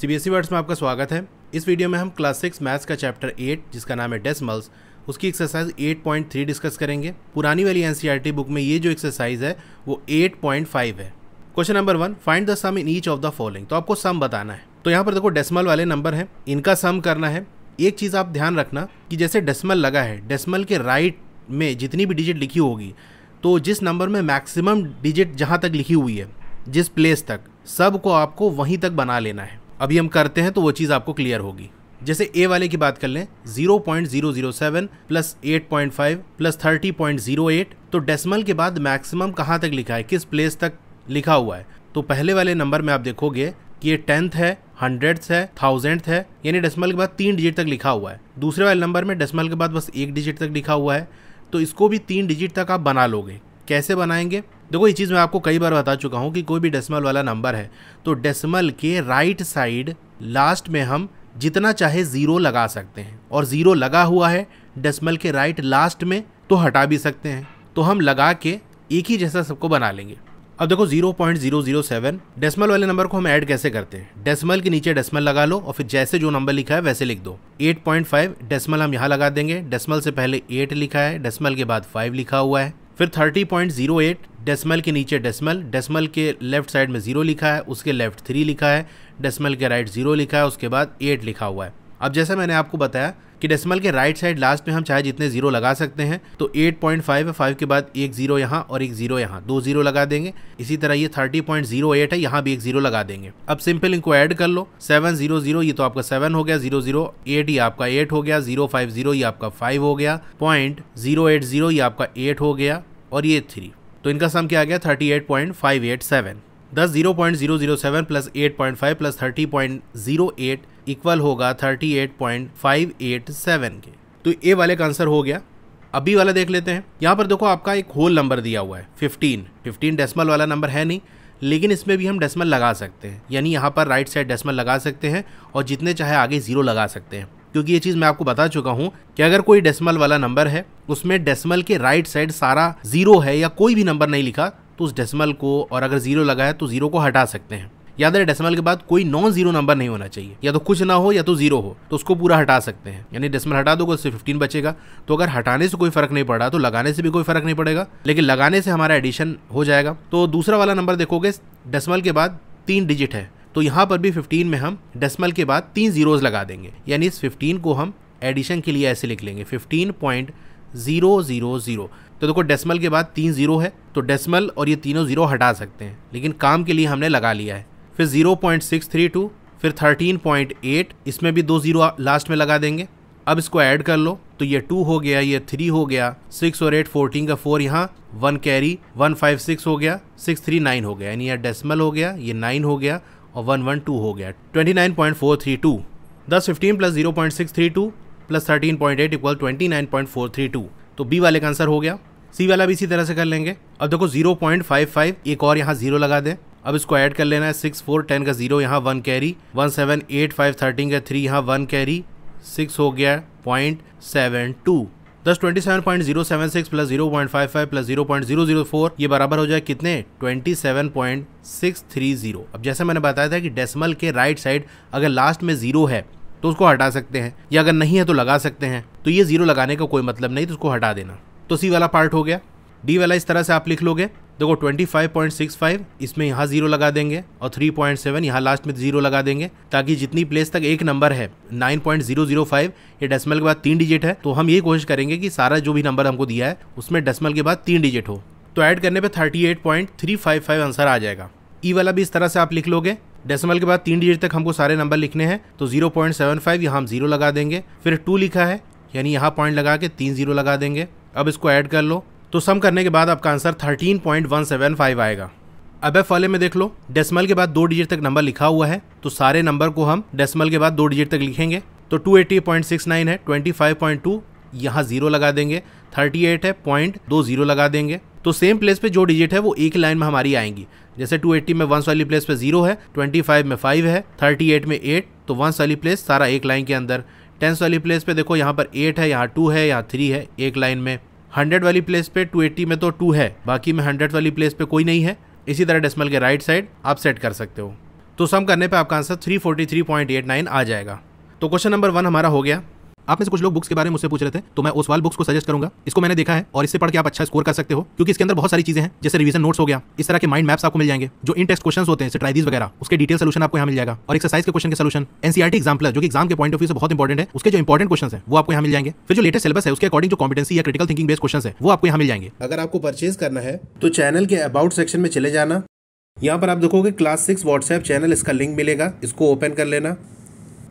CBSE words e में आपका स्वागत है इस वीडियो में हम क्लास सिक्स मैथ्स का चैप्टर एट जिसका नाम है डेसिमल्स उसकी एक्सरसाइज 8.3 डिस्कस करेंगे पुरानी वाली एनसीईआरटी बुक e में ये जो एक्सरसाइज है वो 8.5 है question number one find the sum in each of the following तो आपको सम बताना है तो यहाँ पर देखो डेसिमल वाले नंबर हैं इनका सम करना है एक चीज़ आप ध्यान रखना कि जैसे डेसिमल लगा है डेसिमल के राइट में जितनी भी डिजिट लिखी होगी तो जिस नंबर में मैक्सिमम डिजिट जहाँ तक लिखी हुई है जिस प्लेस तक सब को आपको वहीं तक बना लेना है अभी हम करते हैं तो वो चीज़ आपको क्लियर होगी जैसे ए वाले की बात कर लें 0.007 प्लस फाइव प्लस एट तो डेसिमल के बाद मैक्सिमम कहाँ तक लिखा है किस प्लेस तक लिखा हुआ है तो पहले वाले नंबर में आप देखोगे कि ये टेंथ है हंड्रेड्स है थाउजेंड है यानी डेसिमल के बाद तीन डिजिट तक लिखा हुआ है दूसरे वाले नंबर में डेसिमल के बाद बस एक डिजिट तक लिखा हुआ है तो इसको भी तीन डिजिट तक आप बना लोगे कैसे बनाएंगे देखो ये चीज़ मैं आपको कई बार बता चुका हूँ कि कोई भी डेसिमल वाला नंबर है तो डेसिमल के राइट साइड लास्ट में हम जितना चाहे ज़ीरो लगा सकते हैं और ज़ीरो लगा हुआ है डेसिमल के राइट लास्ट में तो हटा भी सकते हैं तो हम लगा के एक ही जैसा सबको बना लेंगे अब देखो 0.007 डेसिमल वाले नंबर को हम ऐड कैसे करते हैं डेसिमल के नीचे डेसिमल लगा लो और फिर जैसे जो नंबर लिखा है वैसे लिख दो 8.5 डेसिमल हम यहाँ लगा देंगे डेसिमल से पहले 8 लिखा है डेसिमल के बाद 5 लिखा हुआ है फिर 30.08 डेसिमल के नीचे डेसिमल डेसिमल के लेफ्ट साइड में ज़ीरो लिखा है उसके लेफ्ट थ्री लिखा है डेसिमल के राइट ज़ीरो लिखा है उसके बाद एट लिखा हुआ है अब जैसे मैंने आपको बताया कि डेसिमल के राइट साइड लास्ट में हम चाहे जितने जीरो लगा सकते हैं तो 8.5 पॉइंट फाइव फाइव के बाद एक जीरो यहाँ और एक जीरो यहाँ दो जीरो लगा देंगे इसी तरह ये 30.08 है यहाँ भी एक जीरो लगा देंगे अब सिंपल इनको ऐड कर लो 700 ये तो आपका 7 हो गया 008 ये आपका 8 हो गया 050 ये आपका 5 हो गया पॉइंट जीरो एट जीरो ये आपका 8 हो गया और ये थ्री तो इनका सम क्या आ गया थर्टी दस zero point zero zero seven plus eight point five plus thirty point zero eight equal होगा thirty eight point five eight seven के तो ए वाले का आंसर हो गया अभी वाला देख लेते हैं यहाँ पर देखो आपका एक होल नंबर दिया हुआ है फिफ्टीन फिफ्टीन डेसमल वाला नंबर है नहीं लेकिन इसमें भी हम डेसमल लगा सकते हैं यानी यहाँ पर राइट साइड डेसमल लगा सकते हैं और जितने चाहे आगे जीरो लगा सकते हैं क्योंकि ये चीज़ मैं आपको बता चुका हूँ कि अगर कोई डेसिमल वाला नंबर है उसमें डेसिमल के राइट साइड सारा जीरो है या कोई भी नंबर नहीं लिखा तो उस डेसिमल को और अगर जीरो लगाए तो जीरो को हटा सकते हैं याद रहे डेसिमल के बाद कोई नॉन जीरो नंबर नहीं होना चाहिए या तो कुछ ना हो या तो जीरो हो तो उसको पूरा हटा सकते हैं यानी डेसिमल हटा दोगे उससे फिफ्टीन बचेगा तो अगर हटाने से कोई फर्क नहीं पड़ा तो लगाने से भी कोई फर्क नहीं पड़ेगा लेकिन लगाने से हमारा एडिशन हो जाएगा तो दूसरा वाला नंबर देखोगे डेसिमल के बाद तीन डिजिट है तो यहाँ पर भी फिफ्टीन में हम डेसिमल के बाद तीन जीरोज लगा देंगे यानी इस फिफ्टीन को हम एडिशन के लिए ऐसे लिख लेंगे fifteen point zero zero zero तो देखो डेसिमल के बाद तीन जीरो है तो डेसिमल और ये तीनों जीरो हटा सकते हैं लेकिन काम के लिए हमने लगा लिया है फिर zero point six three two फिर थर्टीन पॉइंट एट इसमें भी दो जीरो लास्ट में लगा देंगे अब इसको ऐड कर लो तो ये टू हो गया ये थ्री हो गया सिक्स और एट फोर्टीन का फोर यहाँ one carry one five six हो गया सिक्स थ्री नाइन हो गया यानी यह डेसिमल हो गया ये नाइन हो गया और वन वन टू हो गया twenty nine point four three two दस fifteen plus zero point six three two plus thirteen point eight equal twenty nine point four three two तो बी वाले का आंसर हो गया सी वाला भी इसी तरह से कर लेंगे अब देखो 0.55 एक और यहाँ जीरो लगा दें अब इसको ऐड कर लेना है सिक्स फोर टेन का जीरो यहाँ one carry one seven eight five thirteen का थ्री यहाँ वन कैरी सिक्स हो गया पॉइंट सेवन टू दस twenty seven point zero seven six plus zero point five five plus zero point zero zero four ये बराबर हो जाए कितने twenty seven point six three zero अब जैसे मैंने बताया था कि डेसिमल के राइट साइड अगर लास्ट में जीरो है तो उसको हटा सकते हैं या अगर नहीं है तो लगा सकते हैं तो ये जीरो लगाने का कोई मतलब नहीं तो उसको हटा देना तो सी वाला पार्ट हो गया डी वाला इस तरह से आप लिख लोगे देखो 25.65 इसमें यहाँ जीरो लगा देंगे और 3.7 पॉइंट यहाँ लास्ट में जीरो लगा देंगे ताकि जितनी प्लेस तक एक नंबर है 9.005 ये डेसिमल के बाद तीन डिजिट है तो हम ये कोशिश करेंगे कि सारा जो भी नंबर हमको दिया है उसमें डेसिमल के बाद तीन डिजिट हो तो ऐड करने पे 38.355 आंसर आ जाएगा ई e वाला भी इस तरह से आप लिख लोगे डेसिमल के बाद तीन डिजिट तक हमको सारे नंबर लिखने हैं तो जीरो पॉइंट सेवन यहाँ हम जीरो लगा देंगे फिर टू लिखा है यानी यहाँ पॉइंट लगा के तीन जीरो लगा देंगे अब इसको ऐड कर लो तो सम करने के बाद आपका आंसर 13.175 आएगा अब एफ वाले में देख लो डेसिमल के बाद दो डिजिट तक नंबर लिखा हुआ है तो सारे नंबर को हम डेसिमल के बाद दो डिजिट तक लिखेंगे तो 280.69 है 25.2 यहाँ जीरो लगा देंगे 38 है पॉइंट दो जीरो लगा देंगे तो सेम प्लेस पे जो डिजिट है वो एक लाइन में हमारी आएंगी जैसे 280 में वंस वाली प्लेस पे जीरो है 25 में फाइव है 38 में एट तो वंस वाली प्लेस सारा एक लाइन के अंदर टेंस वाली प्लेस पे देखो यहाँ पर एट है यहाँ टू है यहाँ थ्री है एक लाइन में हंड्रेड वाली प्लेस पे टू एट्टी में तो टू है बाकी में हंड्रेड वाली प्लेस पे कोई नहीं है इसी तरह डेसिमल के राइट साइड आप सेट कर सकते हो तो सम करने पे आपका आंसर थ्री आ जाएगा तो क्वेश्चन नंबर वन हमारा हो गया आप में से कुछ लोग बुक्स के बारे में मुझसे पूछ रहे थे तो मैं ओसवाल बुक्स को सजेस्ट करूंगा इसको मैंने देखा है और इससे पढ़ के आप अच्छा स्कोर कर सकते हो क्योंकि इसके अंदर बहुत सारी चीजें हैं जैसे रिवीजन नोट्स हो गया इस तरह के माइंड मैप्स आपको मिल जाएंगे जो इन टेस्ट क्वेश्चन होते हैं स्ट्राइडीज वगैरह उसके डिटेल सोलूशन आपको यहाँ मिल जाएगा और एक्सरसाइज के क्वेश्चन के सोलूशन एनसीआर एग्जाम्पल जो एग्जाम के पॉइंट ऑफ व्यू से बहुत इंपॉर्टेंट है उसके जो इंपॉर्टेंट क्वेश्चन है वो आपको यहाँ मिल जाएंगे फिर जो लेटेस्ट सिलेबस है उसके अकॉर्डिंग जो कॉम्पिटेंसी या क्रिटिकल थिंकिंग बेस्ड क्वेश्चन है वो आपको यहाँ मिल जाएंगे अगर आपको परचेज करना है तो चैनल के अबाउट सेक्शन में चले जाना यहाँ पर आप देखोगे क्लास सिक्स व्हाट्सएप चैनल इसका लिंक मिलेगा इसको ओपन कर लेना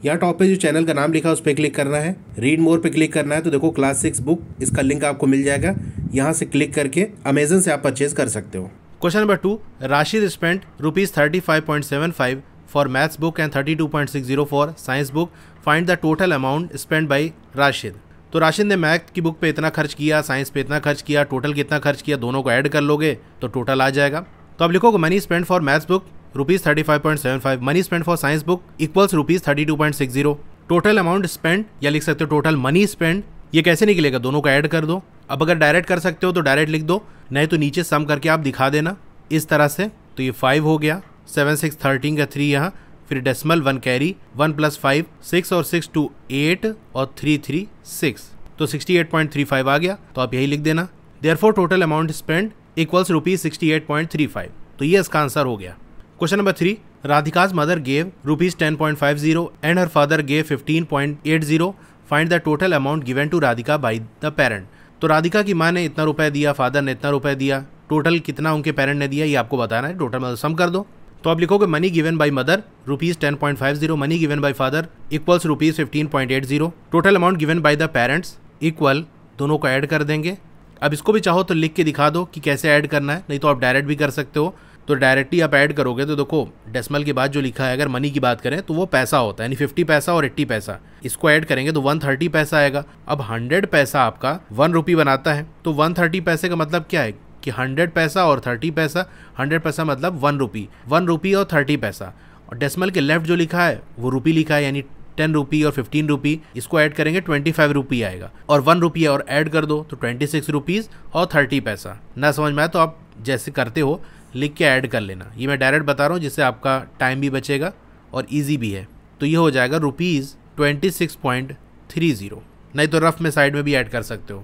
यहाँ टॉप पे जो चैनल का नाम लिखा है उस पर क्लिक करना है रीड मोर पे क्लिक करना है तो देखो क्लास सिक्स बुक इसका लिंक आपको मिल जाएगा यहाँ से क्लिक करके अमेजन से आप परचेज कर सकते हो question number two Rashid spent rupees thirty five point seven five for maths book and thirty two point six zero for science book find the total amount spend by Rashid तो राशिद ने math की book पे इतना खर्च किया साइंस पे इतना खर्च किया टोटल कितना खर्च किया दोनों को ऐड कर लोगे तो टोटल आ जाएगा तो अब लिखोगे money spend for maths book rupees thirty five point money spend for science book equals rupees thirty two point six zero total amount spend या लिख सकते हो टोटल मनी स्पेंड ये कैसे निकलेगा दोनों को ऐड कर दो अब अगर डायरेक्ट कर सकते हो तो डायरेक्ट लिख दो नहीं तो नीचे सम करके आप दिखा देना इस तरह से तो ये फाइव हो गया सेवन सिक्स थर्टीन का थ्री यहाँ फिर decimal one carry one plus five six और सिक्स टू एट और थ्री थ्री सिक्स तो sixty eight point three five आ गया तो आप यही लिख देना there four total amount spend equals rupees sixty eight point three five तो ये इसका आंसर हो गया question number three Radhika's mother gave rupees ten point five zero and her father gave fifteen point eight zero find the total amount given to Radhika by the parent तो राधिका की माँ ने इतना रुपया दिया फादर ने इतना रुपया दिया टोटल कितना उनके पेरेंट ने दिया ये आपको बताना है टोटल मतलब सम कर दो तो आप लिखोगे money given by mother rupees ten point five zero money given by father equals rupees fifteen point eight zero total amount given by the parents equal दोनों को ऐड कर देंगे अब इसको भी चाहो तो लिख के दिखा दो कि कैसे ऐड करना है नहीं तो आप डायरेक्ट भी कर सकते हो तो डायरेक्टली आप ऐड करोगे तो देखो डेसिमल के बाद जो लिखा है अगर मनी की बात करें तो वो पैसा होता है यानी फिफ्टी पैसा और एट्टी पैसा इसको ऐड करेंगे तो वन पैसा आएगा अब हंड्रेड पैसा आपका वन रुपी बनाता है तो वन थर्टी पैसे का मतलब क्या है कि हंड्रेड पैसा और थर्टी पैसा हंड्रेड पैसा मतलब वन रुपी वन रुपी और थर्टी पैसा और डेसिमल के लेफ्ट जो लिखा है वो रुपी लिखा है यानी टेन रुपी और फिफ्टीन रुपी इसको ऐड करेंगे ट्वेंटी फाइव रुपी आएगा और वन रुपी और ऐड कर दो तो ट्वेंटी सिक्स रुपीज़ और थर्टी पैसा ना समझ में आए तो आप जैसे करते हो लिख के ऐड कर लेना ये मैं डायरेक्ट बता रहा हूँ जिससे आपका टाइम भी बचेगा और ईजी भी है तो ये हो जाएगा rupees twenty six point three zero नहीं तो रफ में साइड में भी ऐड कर सकते हो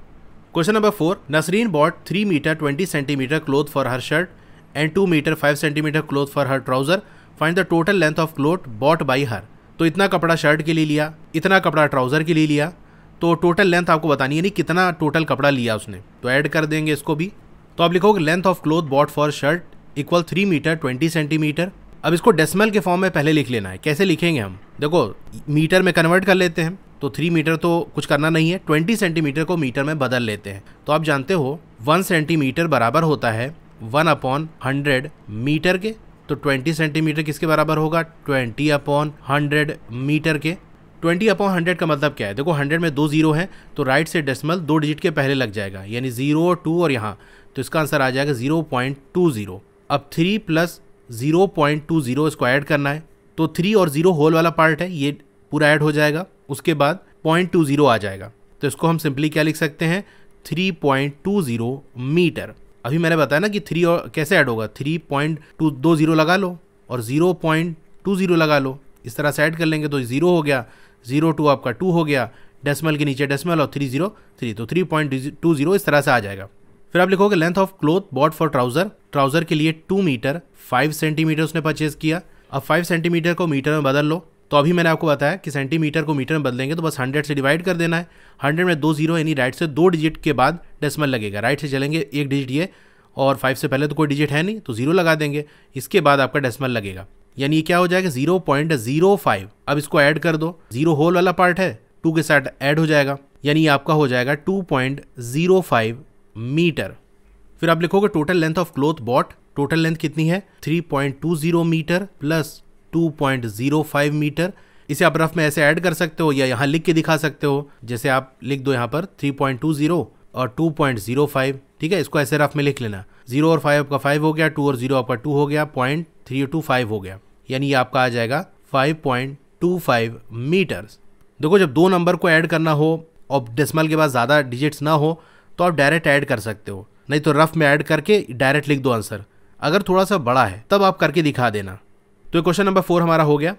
question number four Nasreen bought three metre twenty centimetre cloth for her shirt and two metre five centimetre cloth for her trouser find the total length of cloth bought by her तो इतना कपड़ा shirt के लिए लिया इतना कपड़ा trouser के लिए लिया तो टोटल लेंथ आपको बतानी है नहीं कितना टोटल कपड़ा लिया उसने तो ऐड कर देंगे इसको भी तो आप लिखोगे length of cloth bought for shirt equal three metre twenty centimetre अब इसको डेसिमल के फॉर्म में पहले लिख लेना है कैसे लिखेंगे हम देखो मीटर में कन्वर्ट कर लेते हैं तो थ्री मीटर तो कुछ करना नहीं है ट्वेंटी सेंटीमीटर को मीटर में बदल लेते हैं तो आप जानते हो वन सेंटीमीटर बराबर होता है वन अपॉन हंड्रेड मीटर के तो ट्वेंटी सेंटीमीटर किसके बराबर होगा ट्वेंटी अपॉन हंड्रेड मीटर के ट्वेंटी अपॉन हंड्रेड का मतलब क्या है देखो हंड्रेड में दो जीरो है तो राइट से डेसिमल दो डिजिट के पहले लग जाएगा यानी जीरो टू और यहाँ तो इसका आंसर आ जाएगा जीरो पॉइंट टू जीरो अब three plus zero point two zero इसको ऐड करना है तो थ्री और ज़ीरो होल वाला पार्ट है ये पूरा ऐड हो जाएगा उसके बाद पॉइंट टू ज़ीरो आ जाएगा तो इसको हम सिंपली क्या लिख सकते हैं three point two zero metre अभी मैंने बताया ना कि थ्री और कैसे ऐड होगा थ्री पॉइंट टू दो ज़ीरो लगा लो और ज़ीरो पॉइंट टू ज़ीरो लगा लो इस तरह से ऐड कर लेंगे तो ज़ीरो हो गया ज़ीरो टू आपका टू हो गया डेसिमल के नीचे डेसिमल और थ्री ज़ीरो थ्री तो थ्री पॉइंट टू ज़ीरो इस तरह से आ जाएगा फिर आप लिखोगे length of cloth bought for trouser trouser के लिए टू मीटर फाइव सेंटीमीटर उसने परचेज़ किया अब फाइव सेंटीमीटर को मीटर में बदल लो तो अभी मैंने आपको बताया कि सेंटीमीटर को मीटर में बदलेंगे तो बस हंड्रेड से डिवाइड कर देना है हंड्रेड में दो जीरो यानी राइट से दो डिजिट के बाद डेसिमल लगेगा राइट से चलेंगे एक डिजिट ये और फाइव से पहले तो कोई डिजिट है नहीं तो जीरो लगा देंगे इसके बाद आपका डेसिमल लगेगा यानी क्या हो जाएगा जीरो पॉइंट जीरो फाइव अब इसको ऐड कर दो जीरो होल वाला पार्ट है टू के साथ ऐड हो जाएगा यानी आपका हो जाएगा two point zero five metre फिर आप लिखोगे total length of cloth bought total length कितनी है 3.20 मीटर प्लस 2.05 मीटर इसे आप रफ में ऐसे ऐड कर सकते हो या यहाँ लिख के दिखा सकते हो जैसे आप लिख दो यहाँ पर 3.20 और 2.05 ठीक है इसको ऐसे रफ में लिख लेना जीरो और फाइव आपका फाइव हो गया टू और जीरो आपका टू हो गया पॉइंट थ्री टू फाइव हो गया यानी ये आपका आ जाएगा five point two five metres देखो जब दो नंबर को ऐड करना हो और डेसिमल के बाद ज़्यादा डिजिट्स ना हो तो आप डायरेक्ट ऐड कर सकते हो नहीं तो रफ में ऐड करके डायरेक्ट लिख दो आंसर अगर थोड़ा सा बड़ा है तब आप करके दिखा देना तो क्वेश्चन नंबर फोर हमारा हो गया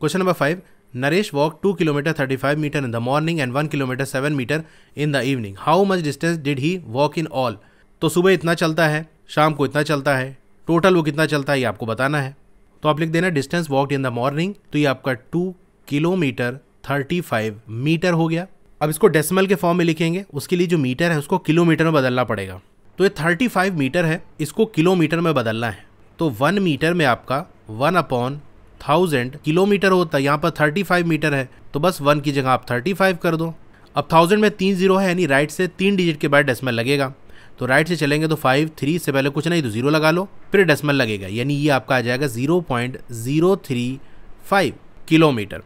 question number five Naresh walk two kilometre thirty five metre in the morning and one kilometre seven metre in the evening how much distance did he walk in all तो सुबह इतना चलता है शाम को इतना चलता है टोटल वो कितना चलता है ये आपको बताना है तो आप लिख देना distance walk in the morning तो ये आपका two kilometre thirty five metre हो गया अब इसको डेसिमल के फॉर्म में लिखेंगे उसके लिए जो मीटर है उसको किलोमीटर में बदलना पड़ेगा तो ये 35 मीटर है इसको किलोमीटर में बदलना है तो वन मीटर में आपका वन अपॉन थाउजेंड किलोमीटर होता है यहाँ पर 35 मीटर है तो बस वन की जगह आप 35 कर दो अब थाउजेंड में तीन जीरो है यानी राइट से तीन डिजिट के बाद डेसिमल लगेगा तो राइट से चलेंगे तो फाइव थ्री से पहले कुछ नहीं तो जीरो लगा लो फिर डेसिमल लगेगा यानी ये आपका आ जाएगा zero point zero three five kilometre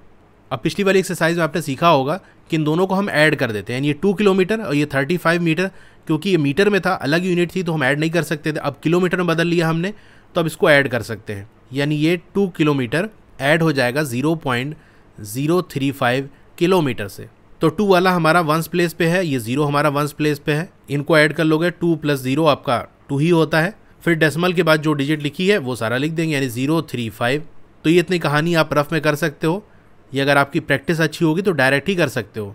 अब पिछली वाली एक्सरसाइज में आपने सीखा होगा कि इन दोनों को हम ऐड कर देते हैं ये टू किलोमीटर और ये थर्टी फाइव मीटर क्योंकि ये मीटर में था अलग यूनिट थी तो हम ऐड नहीं कर सकते थे अब किलोमीटर में बदल लिया हमने तो अब इसको ऐड कर सकते हैं यानी ये टू किलोमीटर ऐड हो जाएगा zero point zero three five kilometre से तो टू वाला हमारा वंस प्लेस पे है ये ज़ीरो हमारा वंस प्लेस पे है इनको ऐड कर लोगे टू प्लस ज़ीरो आपका टू ही होता है फिर डेसिमल के बाद जो डिजिट लिखी है वो सारा लिख देंगे यानी ज़ीरो थ्री फाइव तो ये इतनी कहानी आप रफ में कर सकते हो ये अगर आपकी प्रैक्टिस अच्छी होगी तो डायरेक्ट ही कर सकते हो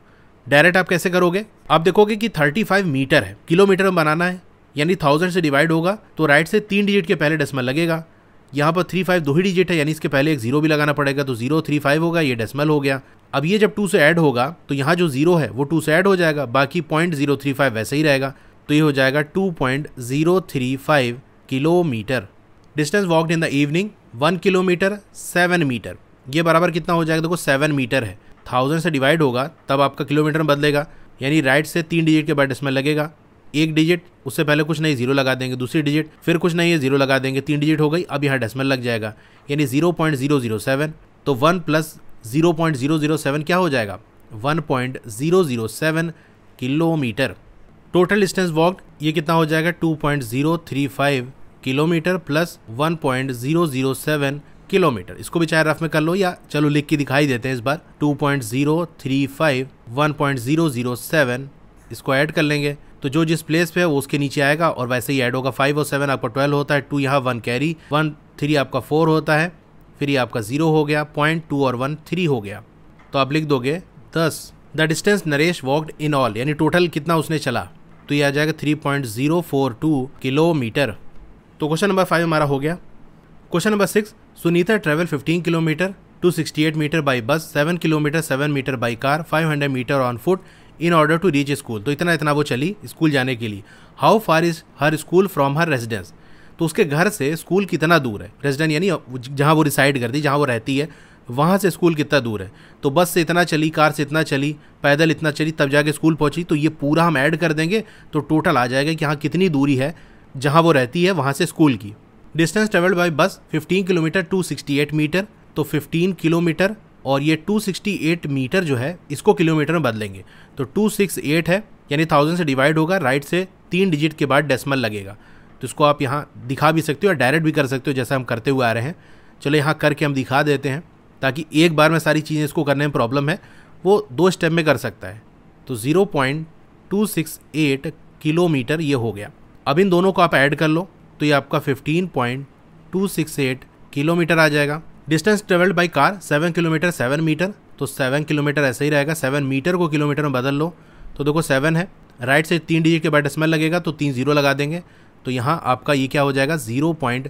डायरेक्ट आप कैसे करोगे आप देखोगे कि 35 मीटर है किलोमीटर में बनाना है यानी थाउजेंड से डिवाइड होगा तो राइट से तीन डिजिट के पहले डेसिमल लगेगा यहाँ पर थ्री फाइव दो ही डिजिट है यानी इसके पहले एक जीरो भी लगाना पड़ेगा तो जीरो थ्री फाइव होगा ये डेसिमल हो गया अब ये जब टू से ऐड होगा तो यहाँ जो जीरो है वो टू से ऐड हो जाएगा बाकी पॉइंट जीरो थ्री फाइव वैसे ही रहेगा तो ये हो जाएगा two point zero three five kilometre distance walked in the evening one kilometre seven metre ये बराबर कितना हो जाएगा देखो सेवन मीटर है थाउजेंड से डिवाइड होगा तब आपका किलोमीटर बदलेगा यानी राइट से तीन डिजिट के बाद इसमें लगेगा एक डिजिट उससे पहले कुछ नहीं जीरो लगा देंगे दूसरी डिजिट फिर कुछ नहीं है जीरो लगा देंगे तीन डिजिट हो गई अब यहाँ डेसिमल लग जाएगा यानी zero point zero zero seven तो one plus zero point zero zero seven क्या हो जाएगा one point zero zero seven kilometre total distance walk ये कितना हो जाएगा two point zero three five kilometre plus one point zero zero seven kilometre इसको भी चाहे रफ में कर लो या चलो लिख के दिखाई देते हैं इस बार 2.035 1.007 इसको ऐड कर लेंगे तो जो जिस प्लेस पे है वो उसके नीचे आएगा और वैसे ही ऐड होगा फाइव और सेवन आपका ट्वेल्व होता है टू यहाँ वन कैरी वन थ्री आपका फोर होता है फिर ये आपका जीरो हो गया पॉइंट टू और वन थ्री हो गया तो आप लिख दोगे thus the distance Naresh walked in all यानी टोटल कितना उसने चला तो ये आ जाएगा three point zero four two kilometre तो क्वेश्चन नंबर फाइव हमारा हो गया question number six Sunita travel 15 kilometre 268 metre by bus 7 kilometre 7 metre by car 500 metre on foot in order to reach school तो इतना इतना वो चली स्कूल जाने के लिए how far is her school from her residence तो उसके घर से स्कूल कितना दूर है रेजिडेंट यानी जहाँ वो रिसाइड करती जहाँ वो रहती है वहाँ से स्कूल कितना दूर है तो बस से इतना चली कार से इतना चली पैदल इतना चली तब जाके स्कूल पहुँची तो ये पूरा हम ऐड कर देंगे तो टोटल आ जाएगा कि हाँ कितनी दूरी है जहाँ वो रहती है वहाँ से स्कूल की distance travelled by bus 15 kilometre 268 metre तो 15 किलोमीटर और ये 268 मीटर जो है इसको किलोमीटर में बदलेंगे तो 268 है यानी थाउजेंड से डिवाइड होगा राइट से तीन डिजिट के बाद डेसिमल लगेगा तो इसको आप यहाँ दिखा भी सकते हो या डायरेक्ट भी कर सकते हो जैसा हम करते हुए आ रहे हैं चलो यहाँ करके हम दिखा देते हैं ताकि एक बार में सारी चीज़ें इसको करने में प्रॉब्लम है वो दो स्टेप में कर सकता है तो 0.268 किलोमीटर ये हो गया अब इन दोनों को आप ऐड कर लो तो ये आपका 15.268 किलोमीटर आ जाएगा distance travelled by car 7 kilometre 7 metre तो 7 किलोमीटर ऐसे ही रहेगा 7 मीटर को किलोमीटर में बदल लो तो देखो 7 है राइट से तीन डिजिट के बाद डेसिमल लगेगा तो तीन जीरो लगा देंगे तो यहाँ आपका ये क्या हो जाएगा zero point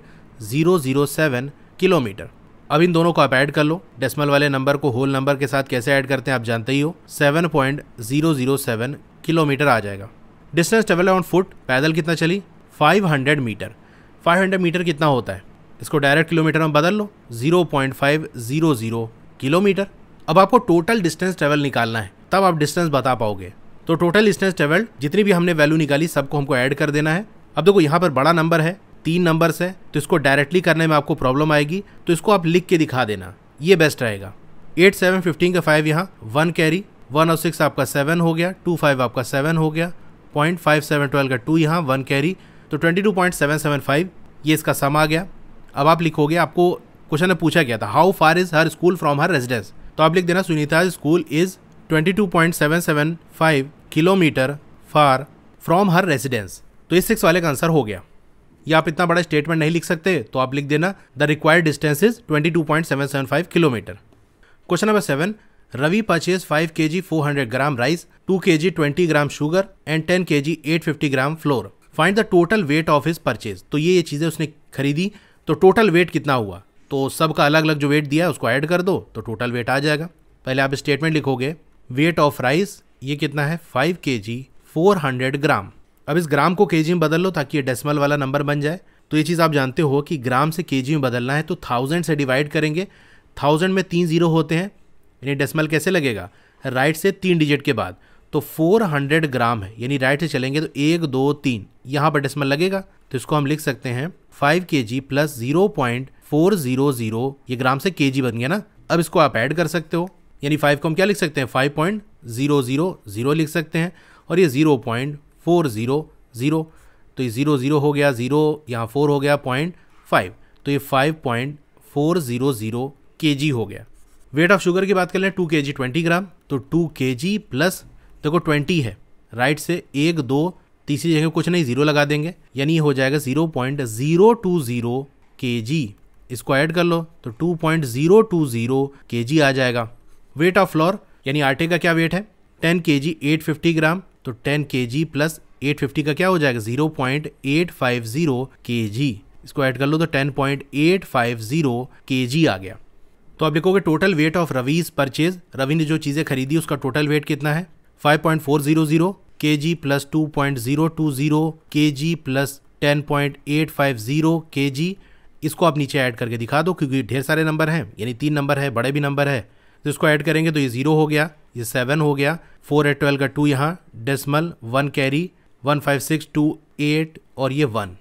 zero zero seven kilometre अब इन दोनों को आप ऐड कर लो डेसिमल वाले नंबर को होल नंबर के साथ कैसे ऐड करते हैं आप जानते ही हो seven point zero zero seven kilometre आ जाएगा डिस्टेंस ट्रेवल ऑन फुट पैदल कितना चली 500 मीटर 500 मीटर कितना होता है इसको डायरेक्ट किलोमीटर में बदल लो 0.500 किलोमीटर अब आपको टोटल डिस्टेंस ट्रेवल निकालना है तब आप डिस्टेंस बता पाओगे तो टोटल डिस्टेंस ट्रेवल जितनी भी हमने वैल्यू निकाली सबको हमको ऐड कर देना है अब देखो यहाँ पर बड़ा नंबर है तीन नंबर्स है तो इसको डायरेक्टली करने में आपको प्रॉब्लम आएगी तो इसको आप लिख के दिखा देना ये बेस्ट रहेगा एट सेवन फिफ्टीन का फाइव यहाँ वन कैरी वन और सिक्स आपका सेवन हो गया टू फाइव आपका सेवन हो गया पॉइंट फाइव सेवन ट्वेल्व का टू यहाँ वन कैरी तो 22.775 ये इसका सम आ गया अब आप लिखोगे आपको क्वेश्चन ने पूछा गया था how far is her school from her residence तो आप लिख देना Sunita school is 22.775 kilometre far from her residence तो इस सिक्स वाले का आंसर हो गया या आप इतना बड़ा स्टेटमेंट नहीं लिख सकते तो आप लिख देना the required distance is 22.775 kilometre question number seven Ravi purchase 5 K G four gram rice 2 K G twenty gram sugar and 10 K G eight gram flour find the total weight of his purchase तो ये ये चीज़ें उसने खरीदी तो total weight कितना हुआ तो सबका अलग अलग जो वेट दिया है उसको ऐड कर दो तो टोटल वेट आ जाएगा पहले आप स्टेटमेंट लिखोगे वेट ऑफ राइस ये कितना है five K G four hundred gram अब इस ग्राम को के जी में बदल लो ताकि ये डेसिमल वाला नंबर बन जाए तो ये चीज़ आप जानते हो कि ग्राम से के जी में बदलना है तो थाउजेंड से डिवाइड करेंगे थाउजेंड में तीन जीरो होते हैं यानी डेसिमल कैसे लगेगा राइट से तीन डिजिट के बाद तो 400 ग्राम है यानी राइट से चलेंगे तो एक दो तीन यहाँ पर डेसिमल लगेगा तो इसको हम लिख सकते हैं five K G plus zero point four zero zero ये ग्राम से के जी बन गया ना अब इसको आप ऐड कर सकते हो यानी फाइव को हम क्या लिख सकते हैं five point zero zero zero लिख सकते हैं और ये zero point four zero zero तो ये जीरो जीरो हो गया जीरो यहाँ फोर हो गया पॉइंट फाइव तो ये five point four zero zero K G हो गया वेट ऑफ शुगर की बात कर लें टू के जी ट्वेंटी ग्राम तो टू के जी प्लस देखो ट्वेंटी है राइट से एक दो तीसरी जगह कुछ नहीं जीरो लगा देंगे यानी हो जाएगा zero point zero two zero K G इसको ऐड कर लो तो two point zero two zero K G आ जाएगा वेट ऑफ फ्लोर यानी आटे का क्या वेट है टेन के जी एट फिफ्टी ग्राम तो टेन के जी प्लस एट फिफ्टी का क्या हो जाएगा zero point eight five zero K G इसको ऐड कर लो तो ten point eight five zero K G आ गया तो आप देखोगे total weight of Ravi's purchase Ravi ने जो चीज़ें खरीदी उसका टोटल वेट कितना है 5.400 kg plus 2.020 kg plus 10.850 kg इसको आप नीचे ऐड करके दिखा दो क्योंकि ढेर सारे नंबर हैं यानी तीन नंबर है बड़े भी नंबर है तो इसको ऐड करेंगे तो ये ज़ीरो हो गया ये सेवन हो गया फोर एट ट्वेल्व का टू यहाँ decimal one carry one five six two eight और ये one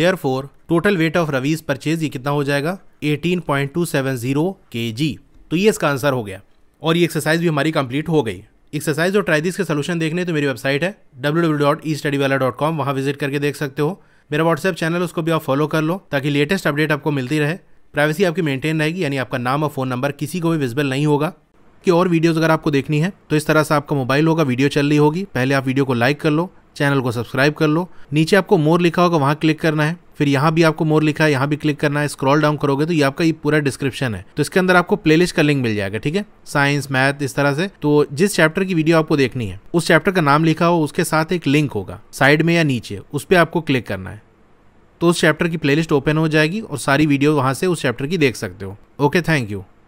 there four total weight of Ravi's purchase ये कितना हो जाएगा eighteen point two seven zero K G तो ये इसका आंसर हो गया और ये एक्सरसाइज भी हमारी कंप्लीट हो गई एक्सरसाइज और ट्राइदिस के सोल्यूशन देखने तो मेरी वेबसाइट है W W dot dot E study वाला कॉम वहाँ विजिट करके देख सकते हो मेरा व्हाट्सएप चैनल उसको भी आप फॉलो कर लो ताकि लेटेस्ट अपडेट आपको मिलती रहे प्राइवेसी आपकी मेंटेन रहेगी यानी आपका नाम और फ़ोन नंबर किसी को भी विजिबल नहीं होगा कि और वीडियोज़ अगर आपको देखनी है तो इस तरह से आपका मोबाइल होगा वीडियो चल रही होगी पहले आप वीडियो को लाइक कर लो चैनल को सब्सक्राइब कर लो नीचे आपको मोर लिखा होगा वहां क्लिक करना है फिर यहाँ भी आपको मोर लिखा है यहाँ भी क्लिक करना है स्क्रॉल डाउन करोगे तो ये आपका ये पूरा डिस्क्रिप्शन है तो इसके अंदर आपको प्लेलिस्ट का लिंक मिल जाएगा ठीक है साइंस मैथ इस तरह से तो जिस चैप्टर की वीडियो आपको देखनी है उस चैप्टर का नाम लिखा हो उसके साथ एक लिंक होगा साइड में या नीचे उस पर आपको क्लिक करना है तो उस चैप्टर की प्लेलिस्ट ओपन हो जाएगी और सारी वीडियो वहां से उस चैप्टर की देख सकते हो ओके थैंक यू